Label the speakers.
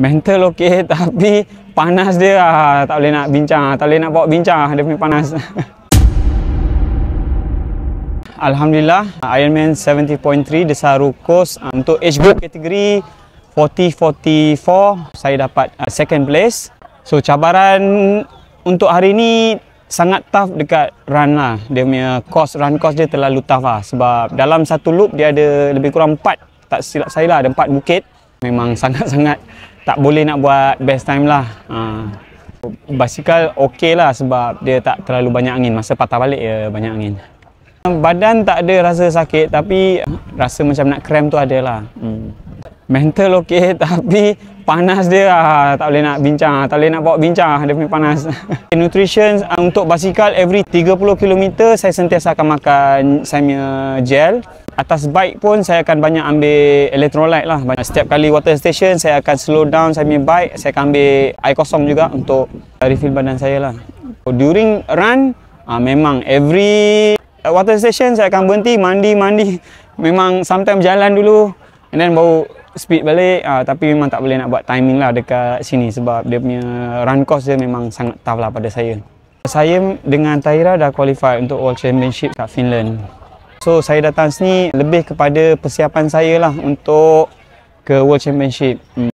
Speaker 1: mental okey tapi panas dia ah, tak boleh nak bincang tak boleh nak bawa bincang dia punya panas Alhamdulillah Ironman 70.3 Desa Rukus untuk age group kategori 40-44 saya dapat ah, second place so cabaran untuk hari ni sangat tough dekat run lah dia punya cost run cost dia terlalu tough lah sebab dalam satu loop dia ada lebih kurang 4 tak silap saya lah ada 4 bukit memang sangat-sangat tak boleh nak buat best time lah ha. basikal okey lah sebab dia tak terlalu banyak angin masa patah balik ya banyak angin badan tak ada rasa sakit tapi rasa macam nak krem tu ada lah hmm. mental okey tapi panas dia lah. tak boleh nak bincang tak boleh nak bawa bincang dia punya panas nutrition ah, untuk basikal every 30km saya sentiasa akan makan saya punya gel Atas bike pun saya akan banyak ambil electrolyte lah Setiap kali water station saya akan slow down saya punya bike Saya akan ambil air kosong juga untuk eh, refill badan saya lah so, During run uh, memang every eh, water station saya akan berhenti mandi-mandi Memang sometimes jalan dulu And then baru speed balik uh, Tapi memang tak boleh nak buat timing lah dekat sini Sebab dia punya run cost dia memang sangat tough lah pada saya Saya dengan Tahira dah qualify untuk World Championship kat Finland So saya datang sini lebih kepada persiapan saya lah untuk ke World Championship. Hmm.